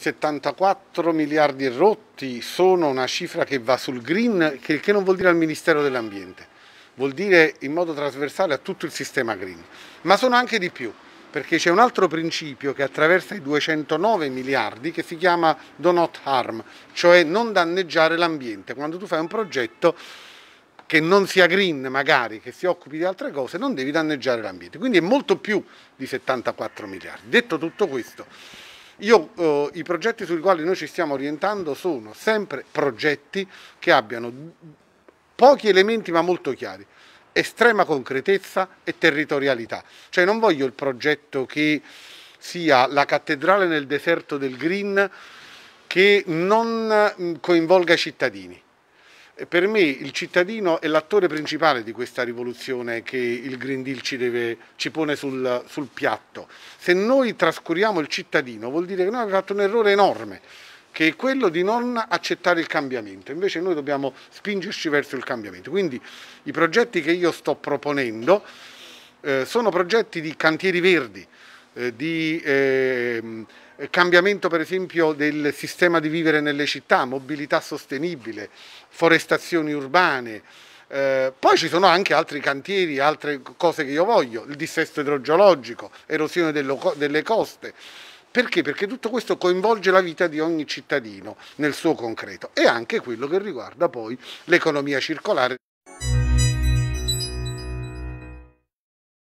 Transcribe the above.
74 miliardi rotti sono una cifra che va sul green, che, che non vuol dire al Ministero dell'Ambiente, vuol dire in modo trasversale a tutto il sistema green, ma sono anche di più, perché c'è un altro principio che attraversa i 209 miliardi che si chiama do not harm, cioè non danneggiare l'ambiente. Quando tu fai un progetto che non sia green magari, che si occupi di altre cose, non devi danneggiare l'ambiente. Quindi è molto più di 74 miliardi. Detto tutto questo, io, eh, I progetti sui quali noi ci stiamo orientando sono sempre progetti che abbiano pochi elementi ma molto chiari estrema concretezza e territorialità. Cioè non voglio il progetto che sia la cattedrale nel deserto del Green che non mm, coinvolga i cittadini. Eh, per me il cittadino è l'attore principale di questa rivoluzione che il Green Deal ci, deve, ci pone sul, sul, piatto. Se noi trascuriamo il cittadino vuol dire che noi abbiamo fatto un errore enorme, che è quello di non accettare il cambiamento, invece noi dobbiamo spingerci verso il cambiamento. Quindi i progetti che io sto proponendo eh, sono progetti di cantieri verdi, eh, di eh, cambiamento per esempio del sistema di vivere nelle città, mobilità sostenibile, forestazioni urbane, eh, poi ci sono anche altri cantieri, altre cose che io voglio, il dissesto idrogeologico, erosione delle coste. Perché? Perché tutto questo coinvolge la vita di ogni cittadino nel suo concreto e anche quello che riguarda poi l'economia circolare.